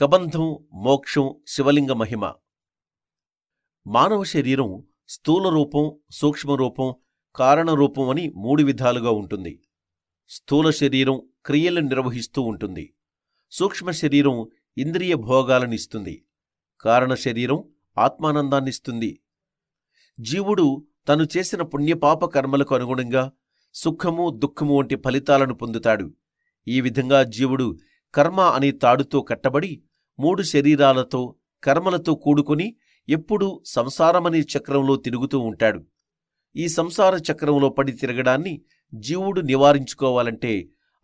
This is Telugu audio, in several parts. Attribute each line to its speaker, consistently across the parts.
Speaker 1: కబంధం మోక్షం శివలింగ మహిమ మానవ శరీరం స్థూల రూపం సూక్ష్మరూపం కారణరూపం అని మూడు విధాలుగా ఉంటుంది స్థూల శరీరం క్రియలను నిర్వహిస్తూ ఉంటుంది సూక్ష్మ శరీరం ఇంద్రియ భోగాలనిస్తుంది కారణ శరీరం ఆత్మానందాన్నిస్తుంది జీవుడు తను చేసిన పుణ్యపాప కర్మలకు అనుగుణంగా సుఖము దుఃఖము వంటి ఫలితాలను పొందుతాడు ఈ విధంగా జీవుడు కర్మ అనే తాడుతో కట్టబడి మూడు శరీరాలతో కర్మలతో కూడుకుని ఎప్పుడూ సంసారమనే చక్రంలో తిరుగుతూ ఉంటాడు ఈ సంసార చక్రంలో పడి తిరగడాన్ని జీవుడు నివారించుకోవాలంటే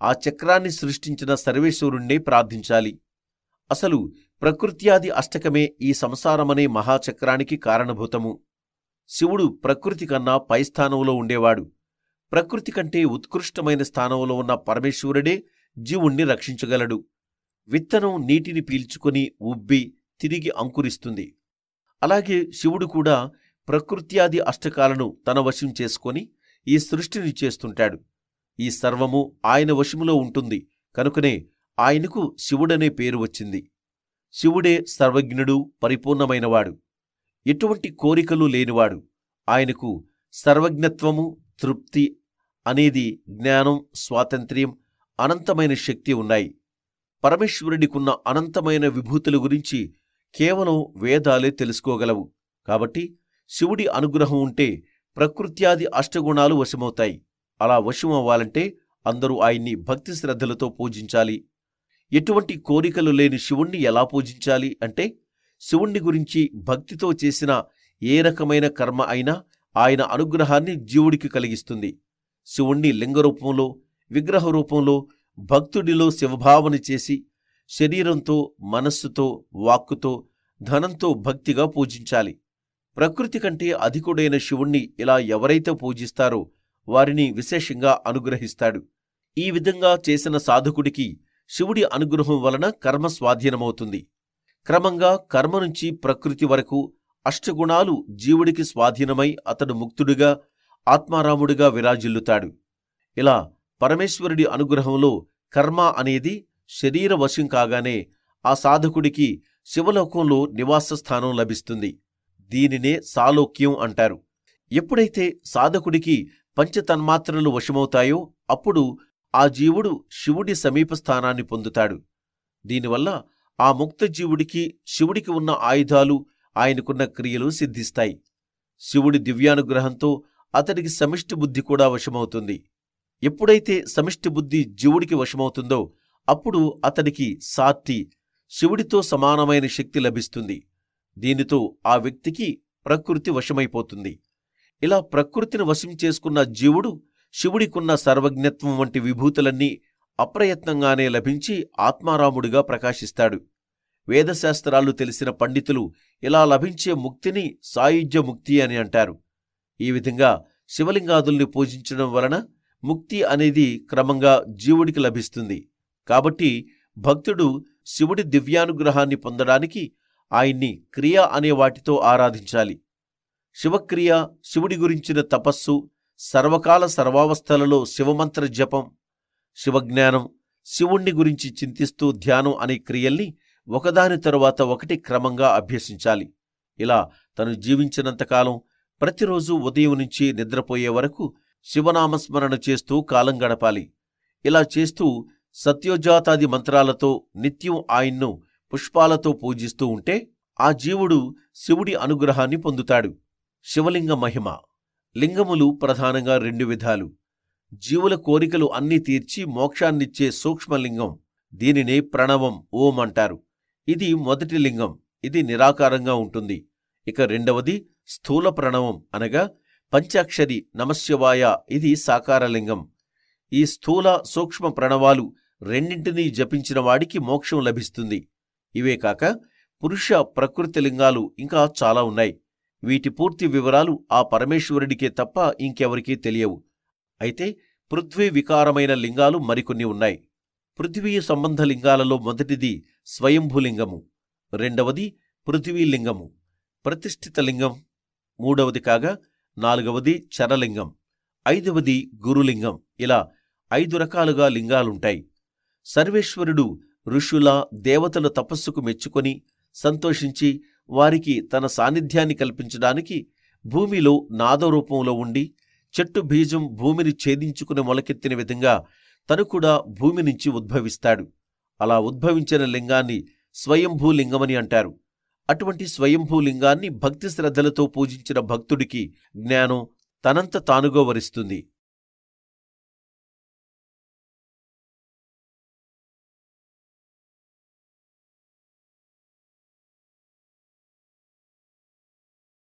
Speaker 1: ఆ చక్రాన్ని సృష్టించిన సర్వేశ్వరుణ్ణే ప్రార్థించాలి అసలు ప్రకృత్యాది అష్టకమే ఈ సంసారమనే మహాచక్రానికి కారణభూతము శివుడు ప్రకృతి కన్నా పై స్థానంలో ఉండేవాడు ప్రకృతి కంటే ఉత్కృష్టమైన స్థానంలో ఉన్న పరమేశ్వరుడే జీవుణ్ణి రక్షించగలడు విత్తనం నీటిని పీల్చుకొని ఉబ్బి తిరిగి అంకురిస్తుంది అలాగే శివుడు కూడా ప్రకృత్యాది అష్టకాలను తన వశం చేసుకొని ఈ సృష్టిని చేస్తుంటాడు ఈ సర్వము ఆయన వశములో ఉంటుంది కనుకనే ఆయనకు శివుడనే పేరు వచ్చింది శివుడే సర్వజ్ఞుడు పరిపూర్ణమైనవాడు ఎటువంటి కోరికలు లేనివాడు ఆయనకు సర్వజ్ఞత్వము తృప్తి అనేది జ్ఞానం స్వాతంత్ర్యం అనంతమైన శక్తి ఉన్నాయి పరమేశ్వరుడికున్న అనంతమైన విభూతుల గురించి కేవలం వేదాలే తెలుసుకోగలవు కాబట్టి శివుడి అనుగ్రహం ఉంటే ప్రకృత్యాది అష్టగుణాలు వశమవుతాయి అలా వశం అవ్వాలంటే అందరూ ఆయన్ని భక్తి శ్రద్ధలతో పూజించాలి ఎటువంటి కోరికలు లేని శివుణ్ణి ఎలా పూజించాలి అంటే శివుణ్ణి గురించి భక్తితో చేసిన ఏ రకమైన కర్మ అయినా ఆయన అనుగ్రహాన్ని జీవుడికి కలిగిస్తుంది శివుణ్ణి లింగ రూపంలో విగ్రహ రూపంలో భక్తుడిలో శివభావన చేసి శరీరంతో మనస్సుతో వాక్కుతో ధనంతో భక్తిగా పూజించాలి ప్రకృతి కంటే అధికుడైన శివుణ్ణి ఇలా ఎవరైతే పూజిస్తారో వారిని విశేషంగా అనుగ్రహిస్తాడు ఈ విధంగా చేసిన సాధకుడికి శివుడి అనుగ్రహం వలన కర్మ స్వాధీనమవుతుంది క్రమంగా కర్మ నుంచి ప్రకృతి వరకు అష్టగుణాలు జీవుడికి స్వాధీనమై అతడు ముక్తుడిగా ఆత్మారాముడిగా విరాజిల్లుతాడు ఇలా పరమేశ్వరుడి అనుగ్రహంలో కర్మ అనేది శరీర వశం కాగానే ఆ సాధకుడికి శివలోకంలో నివాస స్థానం లభిస్తుంది దీనినే సాలోక్యం అంటారు ఎప్పుడైతే సాధకుడికి పంచతన్మాత్రలు వశమవుతాయో అప్పుడు ఆ జీవుడు శివుడి సమీప స్థానాన్ని పొందుతాడు దీనివల్ల ఆ ముక్త జీవుడికి శివుడికి ఉన్న ఆయుధాలు ఆయనకున్న క్రియలు సిద్ధిస్తాయి శివుడి దివ్యానుగ్రహంతో అతడికి సమిష్టి బుద్ధి కూడా వశమవుతుంది ఎప్పుడైతే సమిష్టి బుద్ధి జీవుడికి వశమవుతుందో అప్పుడు అతనికి సాత్తి శివుడితో సమానమైన శక్తి లభిస్తుంది దీనితో ఆ వ్యక్తికి ప్రకృతి వశమైపోతుంది ఇలా ప్రకృతిని వశం చేసుకున్న జీవుడు శివుడికున్న సర్వజ్ఞత్వం వంటి విభూతులన్నీ అప్రయత్నంగానే లభించి ఆత్మారాముడిగా ప్రకాశిస్తాడు వేదశాస్త్రాలు తెలిసిన పండితులు ఇలా లభించే ముక్తిని సాయుధ్య ముక్తి అని అంటారు ఈ విధంగా శివలింగాదుల్ని పూజించడం వలన ముక్తి అనేది క్రమంగా జీవుడికి లభిస్తుంది కాబట్టి భక్తుడు శివుడి దివ్యానుగ్రహాన్ని పొందడానికి ఆయన్ని క్రియ అనే వాటితో ఆరాధించాలి శివక్రియ శివుడి గురించిన తపస్సు సర్వకాల సర్వావస్థలలో శివమంత్ర జపం శివజ్ఞానం శివుణ్ణి గురించి చింతిస్తూ ధ్యానం అనే క్రియల్ని ఒకదాని తరువాత ఒకటి క్రమంగా అభ్యసించాలి ఇలా తను జీవించినంతకాలం ప్రతిరోజు ఉదయం నుంచి నిద్రపోయే వరకు శివనామస్మరణ చేస్తూ కాలం గడపాలి ఇలా చేస్తూ సత్యోజాతాది మంత్రాలతో నిత్యం ఆయన్ను పుష్పాలతో పూజిస్తూ ఉంటే ఆ జీవుడు శివుడి అనుగ్రహాన్ని పొందుతాడు శివలింగ మహిమ లింగములు ప్రధానంగా రెండు విధాలు జీవుల కోరికలు అన్నీ తీర్చి మోక్షాన్నిచ్చే సూక్ష్మలింగం దీనినే ప్రణవం ఓం అంటారు ఇది మొదటి లింగం ఇది నిరాకారంగా ఉంటుంది ఇక రెండవది స్థూల ప్రణవం అనగా పంచాక్షరి నమశివాయ ఇది సాకారలింగం ఈ స్థూల సూక్ష్మ ప్రణవాలు రెండింటినీ జపించిన వాడికి మోక్షం లభిస్తుంది ఇవే కాక పురుష ప్రకృతి లింగాలు ఇంకా చాలా ఉన్నాయి వీటి పూర్తి వివరాలు ఆ పరమేశ్వరుడికే తప్ప ఇంకెవరికీ తెలియవు అయితే పృథ్వీ వికారమైన లింగాలు మరికొన్ని ఉన్నాయి పృథ్వీ సంబంధ లింగాలలో మొదటిది స్వయంభులింగము రెండవది పృథివీలింగము ప్రతిష్ఠిత లింగం మూడవది కాగా నాలుగవది చరలింగం ఐదవది గురులింగం ఇలా ఐదు రకాలుగా లింగాలుంటాయి సర్వేశ్వరుడు ఋషుల దేవతల తపస్సుకు మెచ్చుకొని సంతోషించి వారికి తన సాన్నిధ్యాన్ని కల్పించడానికి భూమిలో నాదరూపంలో ఉండి చెట్టు బీజం భూమిని ఛేదించుకుని మొలకెత్తిన విధంగా తను కూడా భూమి నుంచి ఉద్భవిస్తాడు అలా ఉద్భవించిన లింగాన్ని స్వయంభూలింగమని అంటారు అటువంటి స్వయంభూలింగాన్ని భక్తి శ్రద్ధలతో పూజించిన భక్తుడికి జ్ఞానం తనంత తానుగో వరిస్తుంది